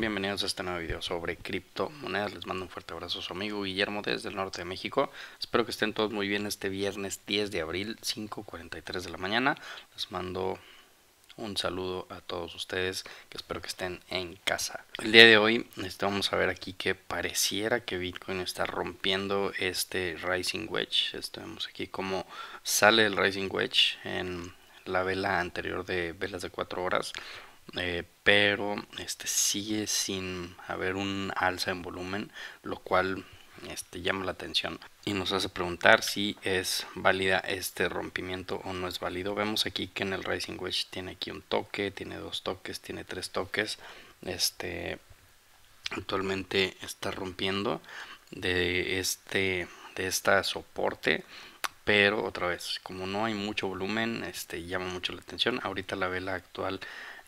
bienvenidos a este nuevo video sobre criptomonedas. Les mando un fuerte abrazo a su amigo Guillermo desde el norte de México. Espero que estén todos muy bien este viernes 10 de abril, 5.43 de la mañana. Les mando un saludo a todos ustedes que espero que estén en casa. El día de hoy este, vamos a ver aquí que pareciera que Bitcoin está rompiendo este Rising Wedge. Este, vemos aquí cómo sale el Rising Wedge en la vela anterior de velas de 4 horas eh, pero este sigue sin haber un alza en volumen, lo cual este, llama la atención y nos hace preguntar si es válida este rompimiento o no es válido. Vemos aquí que en el Racing Wedge tiene aquí un toque, tiene dos toques, tiene tres toques. Este actualmente está rompiendo de este de esta soporte pero otra vez como no hay mucho volumen este llama mucho la atención ahorita la vela actual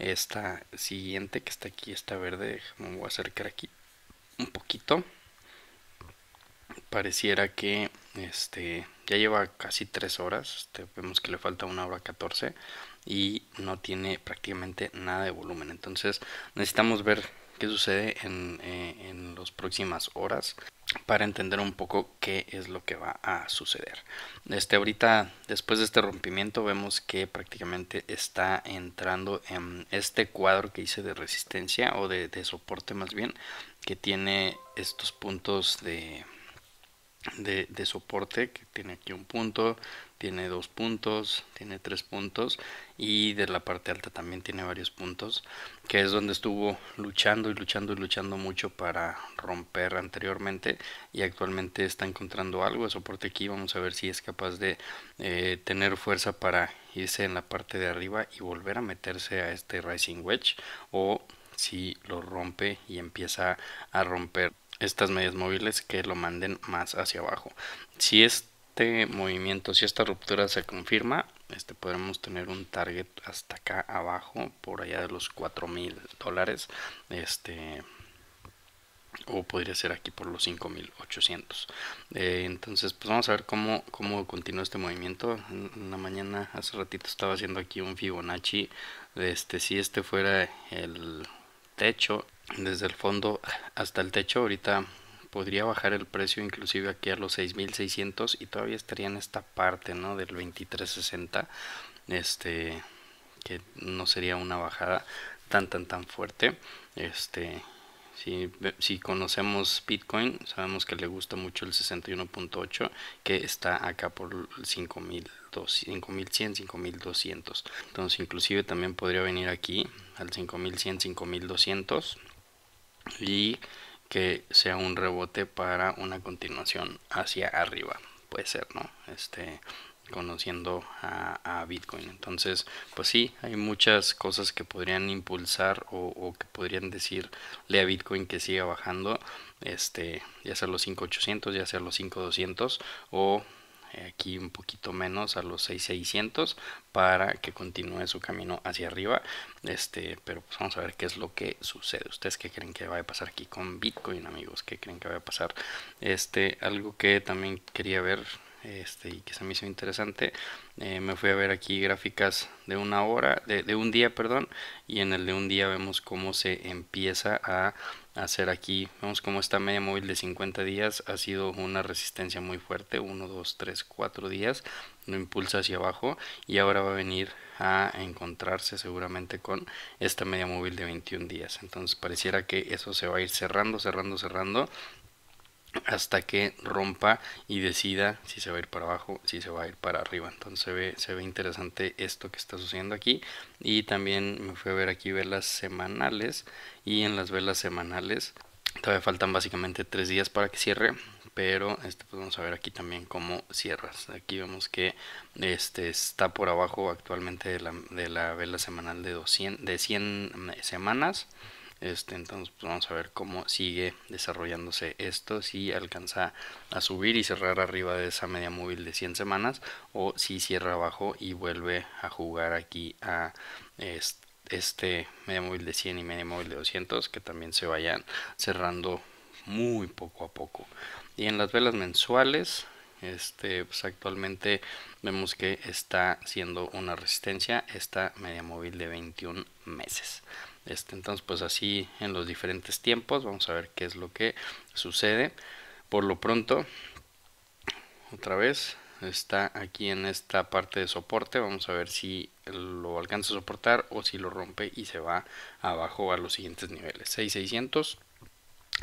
esta siguiente que está aquí, esta verde, me voy a acercar aquí un poquito. Pareciera que este ya lleva casi 3 horas, este, vemos que le falta una hora 14 y no tiene prácticamente nada de volumen. Entonces necesitamos ver qué sucede eh, en, las próximas horas para entender un poco qué es lo que va a suceder. Este ahorita después de este rompimiento vemos que prácticamente está entrando en este cuadro que hice de resistencia o de, soporte más bien que tiene estos puntos de, de, de soporte que tiene aquí un punto tiene dos puntos, tiene tres puntos y de la parte alta también tiene varios puntos, que es donde estuvo luchando y luchando y luchando mucho para romper anteriormente y actualmente está encontrando algo de soporte aquí, vamos a ver si es capaz de eh, tener fuerza para irse en la parte de arriba y volver a meterse a este Rising Wedge o si lo rompe y empieza a romper estas medias móviles que lo manden más hacia abajo. Si es movimiento, si esta ruptura se confirma, este, podremos tener un target hasta acá abajo, por allá de los 4 mil dólares. Este, o podría ser aquí por los 5800 eh, entonces pues vamos a ver cómo, cómo continúa este movimiento en la mañana hace ratito estaba haciendo aquí un Fibonacci de este si este fuera el techo desde el fondo hasta el techo ahorita podría bajar el precio inclusive aquí a los 6600 y todavía estaría en esta parte, ¿no? Del 2360, este, que no sería una bajada tan, tan, tan fuerte, este... Si, conocemos Bitcoin, sabemos que le gusta mucho el 61.8, que está acá por 5000 5100, 5200. Entonces, inclusive también podría venir aquí al 5100, 5200 y que sea un rebote para una continuación hacia arriba. Puede ser, ¿no? Este, conociendo a, Bitcoin. Entonces, pues sí, hay muchas cosas que podrían impulsar o, que podrían decirle a Bitcoin que siga bajando, este, ya sea los 5800, ya sea los 5200 o aquí un poquito menos a los 6600 para que continúe su camino hacia arriba este pero pues vamos a ver qué es lo que sucede ustedes qué creen que va a pasar aquí con bitcoin amigos qué creen que va a pasar este algo que también quería ver este, y que se me hizo interesante. Eh, me fui a ver aquí gráficas de una hora, de, un día, perdón, y en el de un día vemos cómo se empieza a hacer aquí. Vemos como esta media móvil de 50 días ha sido una resistencia muy fuerte, 1, 2, 3, 4 días, lo impulsa hacia abajo y ahora va a venir a encontrarse seguramente con esta media móvil de 21 días. Entonces pareciera que eso se va a ir cerrando, cerrando, cerrando hasta que rompa y decida si se va a ir para abajo, si se va a ir para arriba. Entonces se ve, interesante esto que está sucediendo aquí. Y también me fue a ver aquí velas semanales. Y en las velas semanales todavía faltan básicamente tres días para que cierre. Pero este, pues vamos a ver aquí también cómo cierras. Aquí vemos que este está por abajo actualmente de la, de la vela semanal de, 200, de 100 semanas. Este, entonces pues, vamos a ver cómo sigue desarrollándose esto, si alcanza a subir y cerrar arriba de esa media móvil de 100 semanas o si cierra abajo y vuelve a jugar aquí a este, media móvil de 100 y media móvil de 200 que también se vayan cerrando muy poco a poco. Y en las velas mensuales este, pues, actualmente vemos que está siendo una resistencia esta media móvil de 21 meses este, entonces, pues así en los diferentes tiempos, vamos a ver qué es lo que sucede. Por lo pronto, otra vez, está aquí en esta parte de soporte. Vamos a ver si lo alcanza a soportar o si lo rompe y se va abajo a los siguientes niveles. 6600,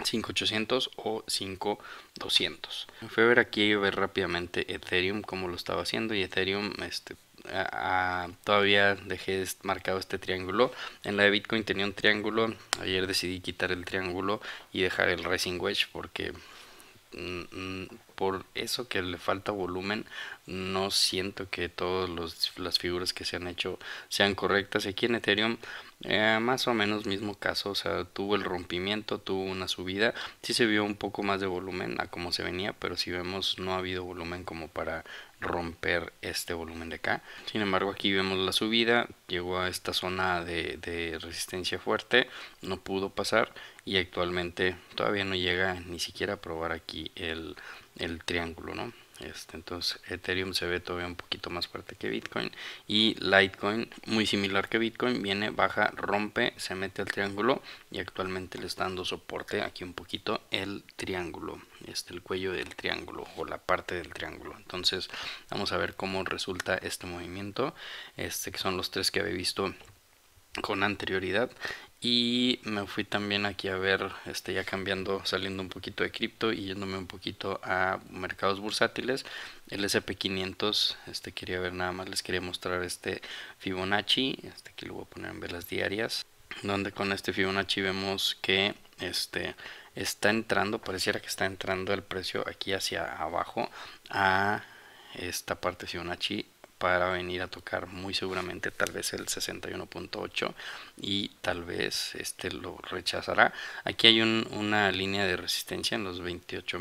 5800 o 5200. fue a ver aquí, ver rápidamente Ethereum, como lo estaba haciendo. Y Ethereum, este, todavía dejé marcado este triángulo. En la de Bitcoin tenía un triángulo. Ayer decidí quitar el triángulo y dejar el Racing Wedge porque mm, mm, por eso que le falta volumen no siento que todas las figuras que se han hecho sean correctas. Aquí en Ethereum eh, más o menos mismo caso, o sea, tuvo el rompimiento, tuvo una subida, Si se vio un poco más de volumen a como se venía, pero si vemos no ha habido volumen como para romper este volumen de acá. Sin embargo, aquí vemos la subida, llegó a esta zona de, resistencia fuerte, no pudo pasar y actualmente todavía no llega ni siquiera a probar aquí el, el triángulo, ¿no? Este, entonces Ethereum se ve todavía un poquito más fuerte que Bitcoin. Y Litecoin, muy similar que Bitcoin, viene, baja, rompe, se mete al triángulo y actualmente le está dando soporte aquí un poquito el triángulo. Este, el cuello del triángulo o la parte del triángulo. Entonces vamos a ver cómo resulta este movimiento. Este que son los tres que había visto con anterioridad y me fui también aquí a ver, este, ya cambiando, saliendo un poquito de cripto y yéndome un poquito a mercados bursátiles. El SP500, este, quería ver nada más, les quería mostrar este Fibonacci, este aquí lo voy a poner en velas diarias, donde con este Fibonacci vemos que este está entrando, pareciera que está entrando el precio aquí hacia abajo a esta parte Fibonacci para venir a tocar muy seguramente tal vez el 61.8 y tal vez este lo rechazará aquí hay una línea de resistencia en los 28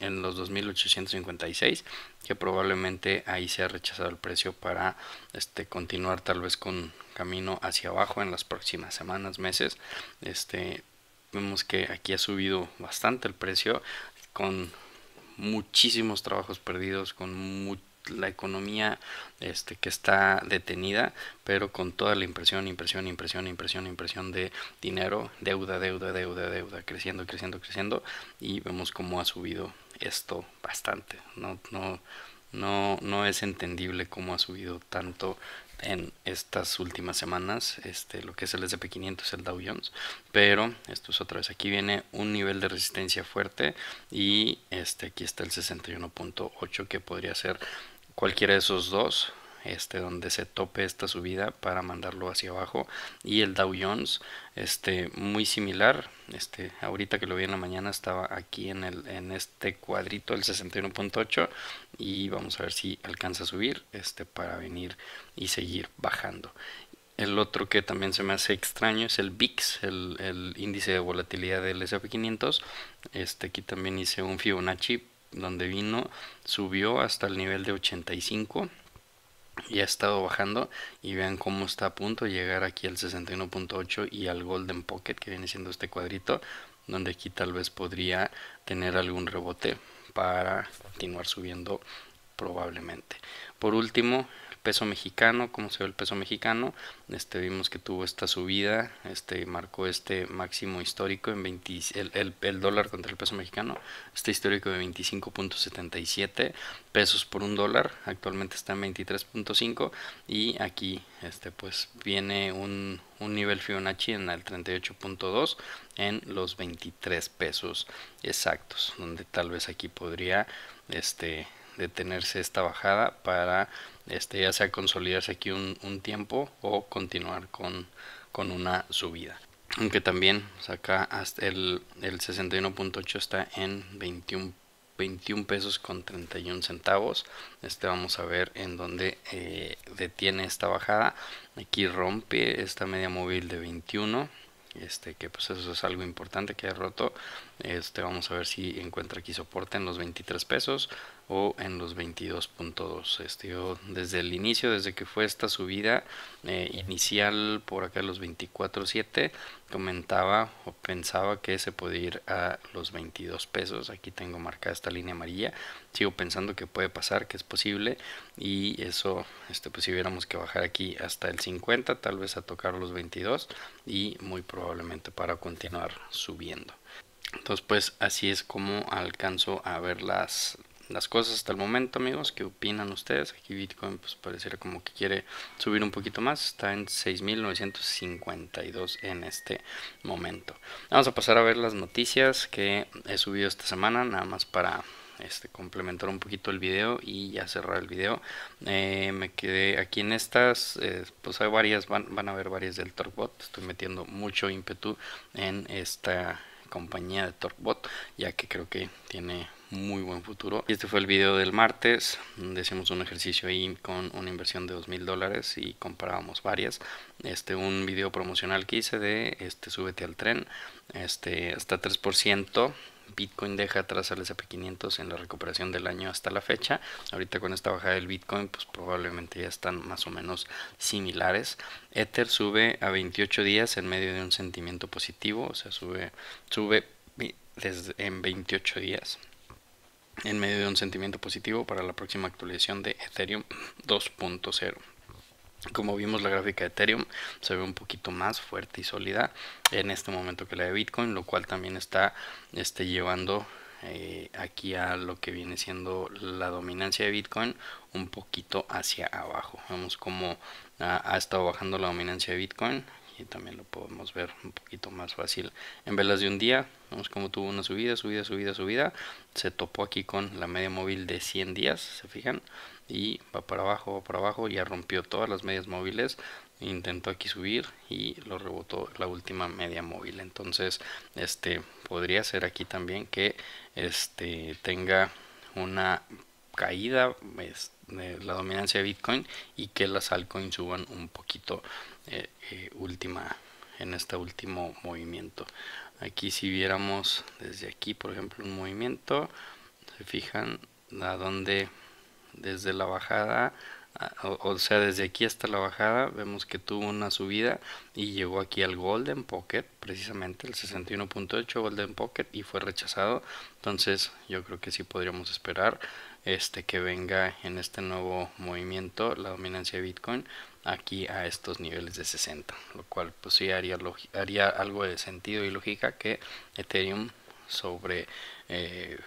en los 2856 que probablemente ahí se ha rechazado el precio para este continuar tal vez con camino hacia abajo en las próximas semanas meses este vemos que aquí ha subido bastante el precio con muchísimos trabajos perdidos con mucho la economía este, que está detenida, pero con toda la impresión, impresión, impresión, impresión, impresión de dinero, deuda, deuda, deuda, deuda, creciendo, creciendo, creciendo, y vemos cómo ha subido esto bastante. No, no, no, no es entendible cómo ha subido tanto en estas últimas semanas, este, lo que es el S&P 500, el Dow Jones, pero esto es otra vez, aquí viene un nivel de resistencia fuerte y este, aquí está el 61.8 que podría ser cualquiera de esos dos, este, donde se tope esta subida para mandarlo hacia abajo y el Dow Jones este, muy similar este, ahorita que lo vi en la mañana estaba aquí en, el, en este cuadrito el 61.8 y vamos a ver si alcanza a subir este, para venir y seguir bajando el otro que también se me hace extraño es el VIX, el, índice de volatilidad del SP500. Este, aquí también hice un Fibonacci donde vino, subió hasta el nivel de 85 y ha estado bajando y vean cómo está a punto de llegar aquí al 61.8 y al golden pocket que viene siendo este cuadrito donde aquí tal vez podría tener algún rebote para continuar subiendo probablemente por último peso mexicano, cómo se ve el peso mexicano. Este, vimos que tuvo esta subida, este, marcó este máximo histórico en 20, el, dólar contra el peso mexicano, este histórico de 25.77 pesos por un dólar, actualmente está en 23.5 y aquí este, pues viene un, un nivel Fibonacci en el 38.2 en los 23 pesos exactos, donde tal vez aquí podría este detenerse esta bajada para este, ya sea consolidarse aquí un, un tiempo o continuar con, con, una subida. Aunque también acá hasta el, el 61.8 está en 21 21 pesos con 31 centavos. Este vamos a ver en dónde eh, detiene esta bajada. Aquí rompe esta media móvil de 21. Este que pues eso es algo importante que ha roto. Este vamos a ver si encuentra aquí soporte en los 23 pesos o en los 22.2. Este, yo desde el inicio, desde que fue esta subida eh, inicial por acá los 24.7, comentaba o pensaba que se podía ir a los 22 pesos. Aquí tengo marcada esta línea amarilla. Sigo pensando que puede pasar, que es posible. Y eso, este, pues si hubiéramos que bajar aquí hasta el 50, tal vez a tocar los 22 y muy probablemente para continuar subiendo. Entonces pues así es como alcanzo a ver las las cosas hasta el momento, amigos. ¿Qué opinan ustedes? Aquí Bitcoin, pues pareciera como que quiere subir un poquito más. Está en 6.952 en este momento. Vamos a pasar a ver las noticias que he subido esta semana, nada más para este, complementar un poquito el video y ya cerrar el video. Eh, me quedé aquí en estas, eh, pues hay varias, van, van a haber varias del Torquebot. Estoy metiendo mucho ímpetu en esta compañía de Torquebot, ya que creo que tiene muy buen futuro. Y este fue el video del martes, decimos un ejercicio ahí con una inversión de dos mil dólares y comparábamos varias. Este, un video promocional que hice de este, súbete al tren, este, hasta 3%. Bitcoin deja atrás al SP500 en la recuperación del año hasta la fecha. Ahorita con esta bajada del Bitcoin, pues probablemente ya están más o menos similares. Ether sube a 28 días en medio de un sentimiento positivo, o sea, sube, sube eh, desde en 28 días en medio de un sentimiento positivo para la próxima actualización de Ethereum 2.0. Como vimos la gráfica de Ethereum se ve un poquito más fuerte y sólida en este momento que la de Bitcoin, lo cual también está este, llevando eh, aquí a lo que viene siendo la dominancia de Bitcoin un poquito hacia abajo. Vemos como ha estado bajando la dominancia de Bitcoin y también lo podemos ver un poquito más fácil en velas de un día vemos como tuvo una subida subida subida subida se topó aquí con la media móvil de 100 días se fijan y va para abajo va para abajo ya rompió todas las medias móviles intentó aquí subir y lo rebotó la última media móvil entonces este podría ser aquí también que este tenga una caída pues, de la dominancia de Bitcoin y que las altcoins suban un poquito eh, eh, última en este último movimiento aquí si viéramos desde aquí por ejemplo un movimiento se fijan a donde desde la bajada o, sea desde aquí hasta la bajada vemos que tuvo una subida y llegó aquí al golden pocket precisamente el 61.8 golden pocket y fue rechazado entonces yo creo que sí podríamos esperar este que venga en este nuevo movimiento la dominancia de Bitcoin aquí a estos niveles de 60 lo cual pues sí haría, haría algo de sentido y lógica que Ethereum sobre eh,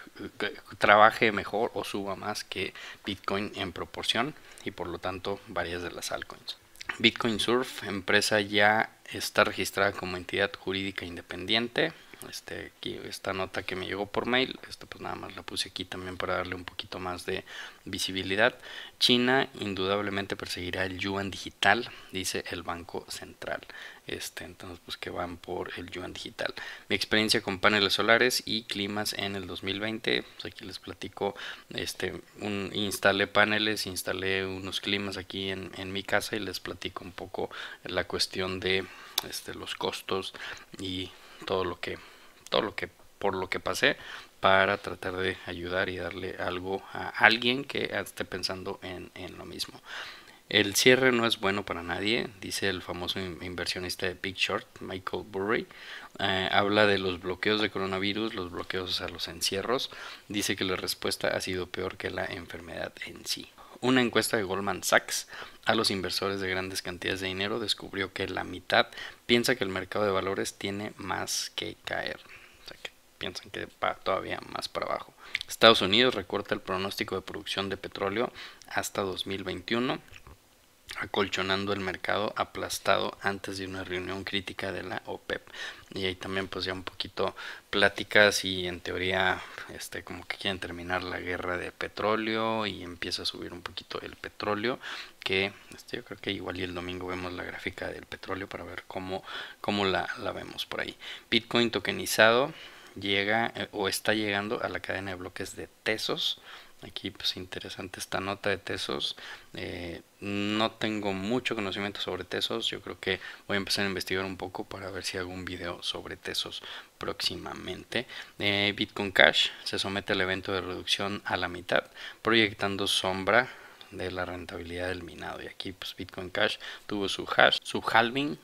trabaje mejor o suba más que Bitcoin en proporción y por lo tanto varias de las altcoins. Bitcoin Surf, empresa ya está registrada como entidad jurídica independiente, este, aquí, esta nota que me llegó por mail, esto pues nada más la puse aquí también para darle un poquito más de visibilidad. China indudablemente perseguirá el yuan digital, dice el Banco Central. Este, entonces pues que van por el yuan digital. Mi experiencia con paneles solares y climas en el 2020, pues aquí les platico, este, un, instalé paneles, instalé unos climas aquí en, mi casa y les platico un poco la cuestión de este, los costos y todo lo que, todo lo que, por lo que pasé, para tratar de ayudar y darle algo a alguien que esté pensando en, lo mismo. El cierre no es bueno para nadie, dice el famoso inversionista de Big Short, Michael Burry. Eh, habla de los bloqueos de coronavirus, los bloqueos a los encierros. Dice que la respuesta ha sido peor que la enfermedad en sí. Una encuesta de Goldman Sachs a los inversores de grandes cantidades de dinero descubrió que la mitad piensa que el mercado de valores tiene más que caer. O sea, que piensan que va todavía más para abajo. Estados Unidos recorta el pronóstico de producción de petróleo hasta 2021 acolchonando el mercado aplastado antes de una reunión crítica de la OPEP. E y ahí también pues ya un poquito pláticas y en teoría este como que quieren terminar la guerra de petróleo y empieza a subir un poquito el petróleo que este, yo creo que igual y el domingo vemos la gráfica del petróleo para ver cómo, la, la vemos por ahí. Bitcoin tokenizado llega eh, o está llegando a la cadena de bloques de Tesos Aquí pues interesante esta nota de Tesos. Eh, no tengo mucho conocimiento sobre Tesos. Yo creo que voy a empezar a investigar un poco para ver si hago un video sobre Tesos próximamente. Eh, Bitcoin Cash se somete al evento de reducción a la mitad, proyectando sombra de la rentabilidad del minado. Y aquí pues Bitcoin Cash tuvo su hash, su halving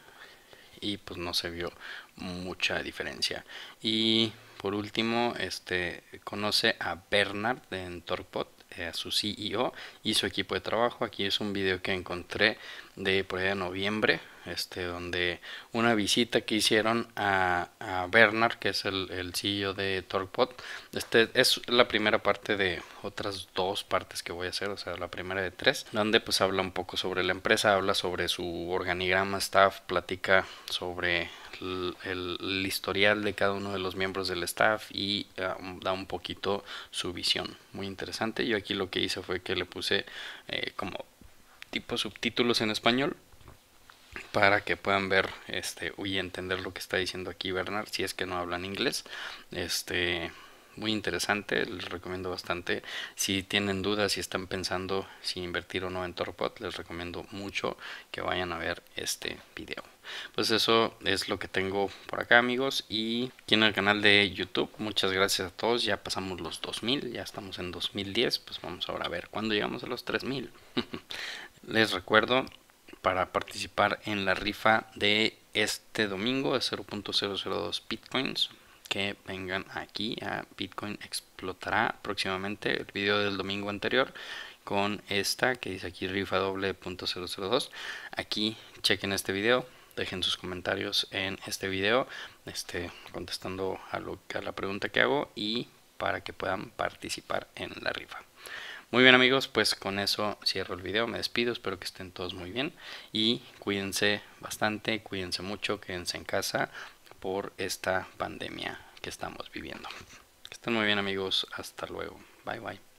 y pues no se vio mucha diferencia. Y por último, este, conoce a Bernard en Torpot, eh, a su CEO y su equipo de trabajo. Aquí es un video que encontré de por ahí de noviembre, este, donde una visita que hicieron a, Bernard, que es el, CEO de Torpot. Este es la primera parte de otras dos partes que voy a hacer, o sea, la primera de tres, donde pues habla un poco sobre la empresa, habla sobre su organigrama, staff, platica sobre el, historial de cada uno de los miembros del staff y um, da un poquito su visión. Muy interesante. Yo aquí lo que hice fue que le puse eh, como tipo subtítulos en español para que puedan ver este y entender lo que está diciendo aquí Bernard si es que no hablan inglés este muy interesante, les recomiendo bastante. Si tienen dudas, y están pensando si invertir o no en Torpot, les recomiendo mucho que vayan a ver este video. Pues eso es lo que tengo por acá amigos y aquí en el canal de YouTube, muchas gracias a todos, ya pasamos los 2000, ya estamos en 2010, pues vamos ahora a ver cuándo llegamos a los 3000. les recuerdo para participar en la rifa de este domingo de 0.002 bitcoins que vengan aquí a Bitcoin explotará próximamente el video del domingo anterior con esta que dice aquí rifa doble punto .002. Aquí chequen este video, dejen sus comentarios en este video, este, contestando a, lo, a la pregunta que hago y para que puedan participar en la rifa. Muy bien amigos, pues con eso cierro el video, me despido, espero que estén todos muy bien y cuídense bastante, cuídense mucho, quédense en casa, por esta pandemia que estamos viviendo. Que estén muy bien amigos, hasta luego, bye bye.